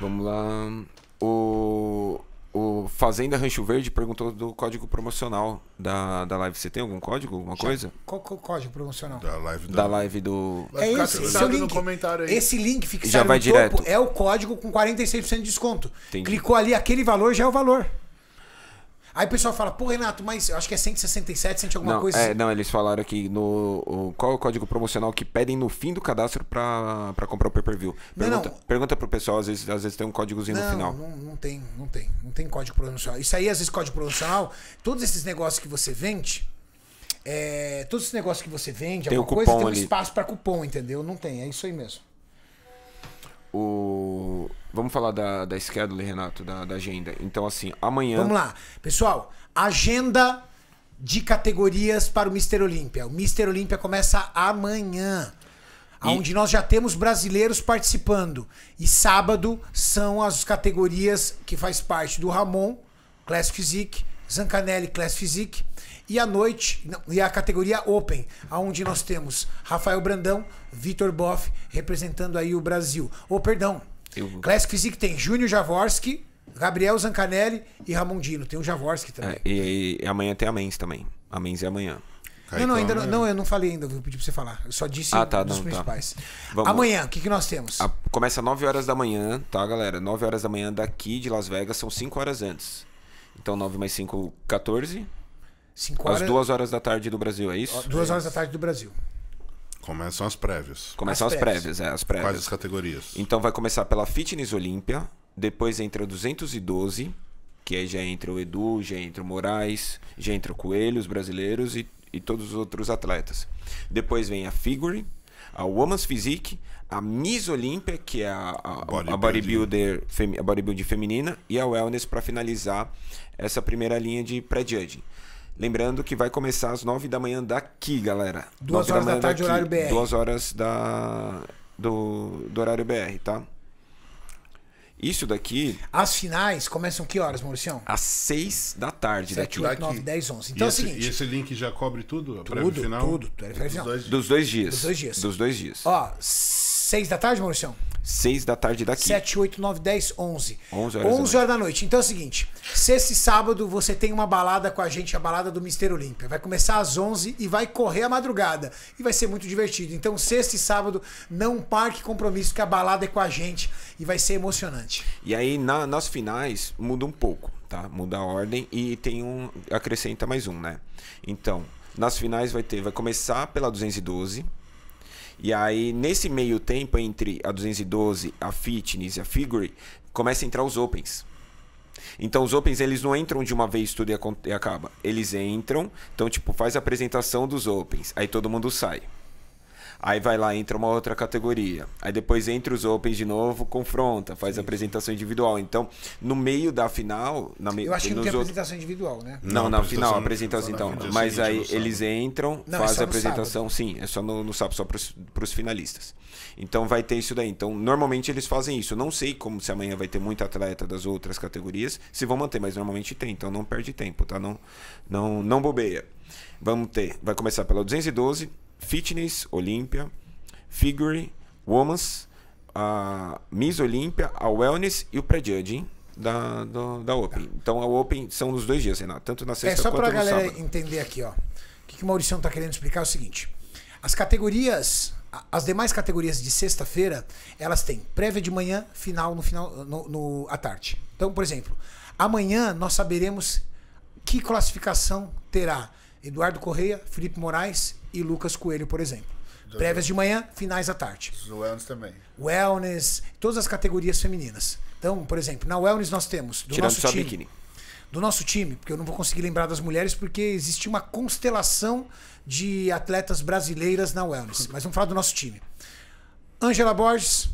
Vamos lá. O, o Fazenda Rancho Verde perguntou do código promocional da, da live. Você tem algum código, alguma Já. coisa? Qual, qual o código promocional? Da live, da... da live do... É esse, esse é comentário link. Esse link fixado Já vai direto. Topo, é o código com 46% de desconto. Entendi. Clicou ali, aquele valor já é o valor. Aí o pessoal fala, pô, Renato, mas eu acho que é 167, 100 alguma não, coisa. É, assim. não, eles falaram aqui no. O, qual é o código promocional que pedem no fim do cadastro pra, pra comprar o pay-per-view? Pergunta, para o pergunta pro pessoal, às vezes, às vezes tem um códigozinho no final. Não, não tem, não tem. Não tem código promocional. Isso aí, às vezes, código promocional, todos esses negócios que você vende. É, todos os negócios que você vende, tem alguma coisa, tem um espaço para cupom, entendeu? Não tem, é isso aí mesmo. O... Vamos falar da, da schedule, Renato, da, da agenda. Então, assim, amanhã. Vamos lá. Pessoal, agenda de categorias para o Mister Olímpia. O Mister Olímpia começa amanhã. E... Onde nós já temos brasileiros participando. E sábado são as categorias que faz parte do Ramon, Classic Physique, Zancanelli Class Physique. E à noite, e a categoria Open, aonde nós temos Rafael Brandão, Vitor Boff, representando aí o Brasil. Ô, oh, perdão. Eu... Class Physique tem Júnior Javorski, Gabriel Zancanelli e Ramondino. Tem o Javorski também. É, e, e, amanhã tem a Mens também. A Mens é amanhã. não, não, ainda não, não, né? eu não falei ainda, eu pedi pra você falar. Eu só disse ah, tá, dos não, tá. principais. Tá. Vamos. Amanhã, o que, que nós temos? A, começa às 9 horas da manhã, tá, galera? 9 horas da manhã daqui de Las Vegas, são 5 horas antes. Então 9 mais 5, 14. 5 horas. Às 2 horas da tarde do Brasil, é isso? 2 horas da tarde do Brasil. Começam as prévias. Começam as, as prévias. prévias, é, as prévias. Quais as categorias? Então vai começar pela Fitness Olímpia, depois entra 212, que aí já entra o Edu, já entra o Moraes, já entra o Coelho, os brasileiros e, e todos os outros atletas. Depois vem a Figure, a Woman's Physique, a Miss Olympia, que é a, a, Body a bodybuilder, a bodybuilder feminina, e a Wellness para finalizar essa primeira linha de pré-judging. Lembrando que vai começar às 9 da manhã daqui, galera. Duas horas da, da tarde, daqui, horário BR. Duas horas da, do, do horário BR, tá? Isso daqui. As finais começam que horas, Mauricião? Às 6 da tarde 7, daqui. 8, 9, 10, 11. Então e é o esse, seguinte. E esse link já cobre tudo? Tudo, final? tudo. tudo é dos, dois, dos, dois dias. Dos dois dias. Dos dois dias. Ó, 6 da tarde, Mauricião? 6 da tarde daqui. 7, 8, 9, 10, 11. 11 horas, 11 horas da, noite. da noite. Então é o seguinte: sexta e sábado você tem uma balada com a gente, a balada do Mister Olímpia. Vai começar às 11 e vai correr a madrugada. E vai ser muito divertido. Então, sexta e sábado, não parque compromisso, que a balada é com a gente e vai ser emocionante. E aí, na, nas finais, muda um pouco, tá? Muda a ordem e tem um. acrescenta mais um, né? Então, nas finais vai ter. Vai começar pela 212 e aí, nesse meio tempo entre a 212, a Fitness e a Figure, começa a entrar os Opens. Então os Opens eles não entram de uma vez tudo e acaba. Eles entram, então tipo faz a apresentação dos Opens, aí todo mundo sai. Aí vai lá, entra uma outra categoria. Aí depois entra os Opens de novo, confronta, faz Sim. apresentação individual. Então, no meio da final. Na me... Eu acho que não tem outros... apresentação individual, né? Não, não na final, apresentação então. Mas aí eles entram, não, é fazem é a apresentação. Sábado. Sim, é só no, no sábado, só para os finalistas. Então vai ter isso daí. Então, normalmente eles fazem isso. Não sei como se amanhã vai ter muito atleta das outras categorias, se vão manter, mas normalmente tem. Então não perde tempo, tá? Não, não, não bobeia. Vamos ter. Vai começar pela 212 Fitness Olímpia, Figure, Women's, a Miss Olímpia, a Wellness e o Prejudging da, do, da Open. Tá. Então a Open são nos dois dias, Renato, tanto na é, sexta é, só para a galera sábado. entender aqui, ó. O que, que o Maurício está querendo explicar é o seguinte: as categorias, as demais categorias de sexta-feira, elas têm prévia de manhã, final no final no, no, à tarde. Então, por exemplo, amanhã nós saberemos que classificação terá Eduardo Correia, Felipe Moraes e Lucas Coelho, por exemplo. Do Prévias do... de manhã, finais à tarde. Os wellness também. Wellness, todas as categorias femininas. Então, por exemplo, na wellness nós temos do Tirando nosso só time, biquíni. do nosso time, porque eu não vou conseguir lembrar das mulheres porque existe uma constelação de atletas brasileiras na wellness, mas vamos falar do nosso time. Ângela Borges,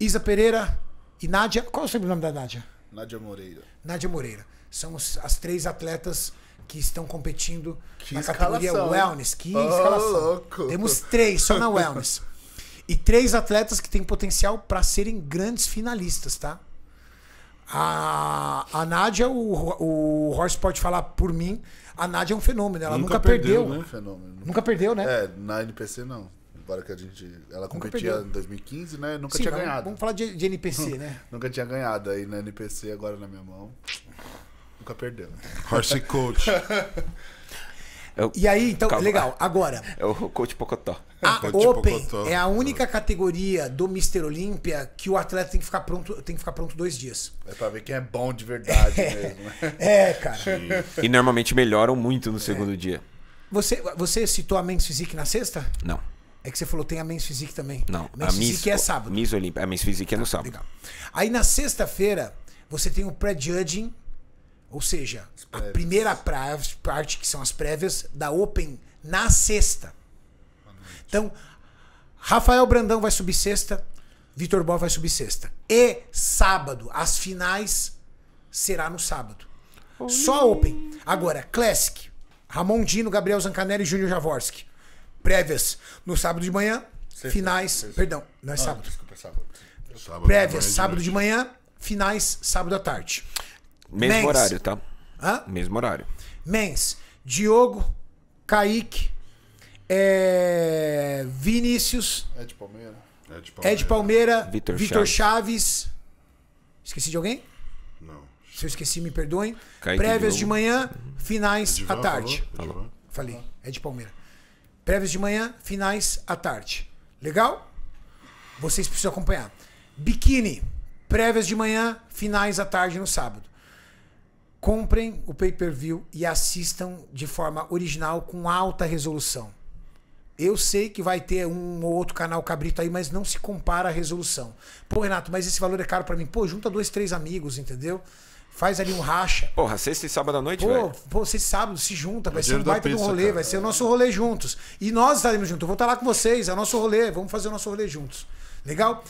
Isa Pereira e Nádia, qual é o sobrenome da Nádia? Nádia Moreira. Nádia Moreira. São as três atletas que estão competindo que na escalação. categoria Wellness. Que oh, escalação. Louco. Temos três só na Wellness. e três atletas que têm potencial para serem grandes finalistas, tá? A, a Nádia, o, o Horse pode falar por mim, a Nádia é um fenômeno. Ela nunca, nunca perdeu. perdeu né? Fenômeno. Nunca perdeu, né? É, na NPC não. Embora que a gente. Ela nunca competia perdeu. em 2015, né? Nunca Sim, tinha vamos, ganhado. Vamos falar de, de NPC, né? nunca tinha ganhado. Aí na NPC, agora na minha mão nunca perdeu. Né? Horse Coach. Eu, é e aí, então, calma. legal. Agora. É o Coach Pocotó. A coach Open Pocotó. é a única categoria do Mr. Olímpia que o atleta tem que ficar pronto, tem que ficar pronto dois dias. É pra ver quem é bom de verdade é, mesmo. É, cara. Sim. E normalmente melhoram muito no é. segundo dia. Você, você citou a Men's Physique na sexta? Não. É que você falou tem a Men's Physique também. Não. Men's a Miss, Physique é sábado. Miss Olímpia. A Men's Physique é no tá, sábado. Legal. Aí na sexta-feira, você tem o pré-judging ou seja, a primeira parte, que são as prévias, da Open na sexta. Então, Rafael Brandão vai subir sexta, Vitor Bó vai subir sexta. E sábado, as finais será no sábado. Oi. Só Open. Agora, Classic, Ramon Dino, Gabriel Zancanelli e Júnior Javorski. Prévias no sábado de manhã, sexta, finais. Sexta. Perdão, não é ah, sábado. Desculpa, é sábado. sábado. Prévias, sábado de manhã, finais, sábado à tarde. Mesmo Mens. horário, tá? Hã? Mesmo horário. Mens, Diogo, Kaique, é... Vinícius. É Ed Palmeira. É Ed é Palmeira. Ed Palmeira Vitor, Vitor Chaves. Chaves. Esqueci de alguém? Não. Se eu esqueci, me perdoem. Kaique Prévias de, de manhã, finais Edivan à tarde. Falou? Edivan. Falei, Ed Palmeira. Prévias de manhã, finais à tarde. Legal? Vocês precisam acompanhar. Biquíni, prévias de manhã, finais à tarde no sábado comprem o pay-per-view e assistam de forma original com alta resolução. Eu sei que vai ter um ou outro canal cabrito aí, mas não se compara a resolução. Pô, Renato, mas esse valor é caro para mim. Pô, junta dois, três amigos, entendeu? Faz ali um racha. Porra, sexta e sábado à noite, pô, velho. Pô, sexta e sábado, se junta. Vai o ser um baita pizza, do rolê, cara. vai ser o nosso rolê juntos. E nós estaremos juntos. Eu vou estar lá com vocês, é o nosso rolê. Vamos fazer o nosso rolê juntos. Legal?